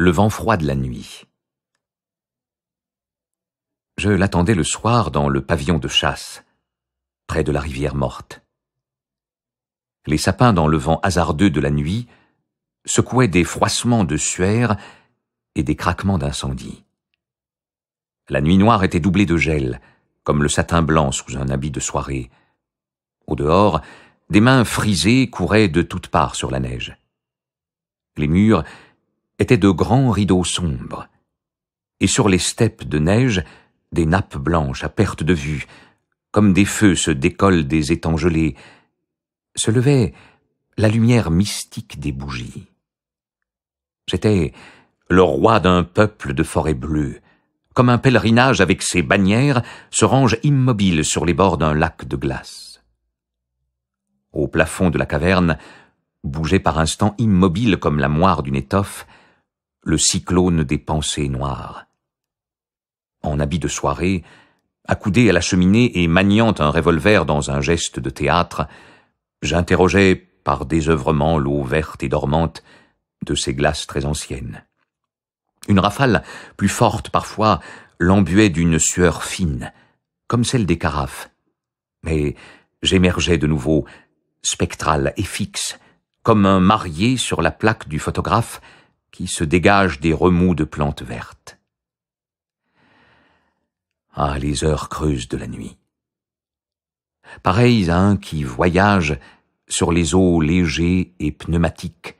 le vent froid de la nuit. Je l'attendais le soir dans le pavillon de chasse, près de la rivière morte. Les sapins dans le vent hasardeux de la nuit secouaient des froissements de suaire et des craquements d'incendie. La nuit noire était doublée de gel, comme le satin blanc sous un habit de soirée. Au dehors, des mains frisées couraient de toutes parts sur la neige. Les murs étaient de grands rideaux sombres, et sur les steppes de neige, des nappes blanches à perte de vue, comme des feux se décollent des étangs gelés, se levait la lumière mystique des bougies. C'était le roi d'un peuple de forêt bleue, comme un pèlerinage avec ses bannières se range immobile sur les bords d'un lac de glace. Au plafond de la caverne, bougé par instants immobile comme la moire d'une étoffe, le cyclone des pensées noires. En habit de soirée, accoudé à la cheminée et maniant un revolver dans un geste de théâtre, j'interrogeais par désœuvrement l'eau verte et dormante de ces glaces très anciennes. Une rafale, plus forte parfois, l'embuait d'une sueur fine, comme celle des carafes. Mais j'émergeais de nouveau, spectral et fixe, comme un marié sur la plaque du photographe, qui se dégage des remous de plantes vertes. Ah, les heures creuses de la nuit. Pareils à un qui voyage sur les eaux légers et pneumatiques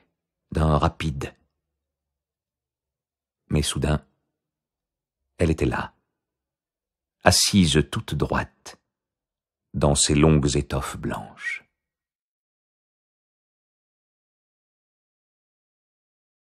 d'un rapide. Mais soudain, elle était là, assise toute droite, dans ses longues étoffes blanches.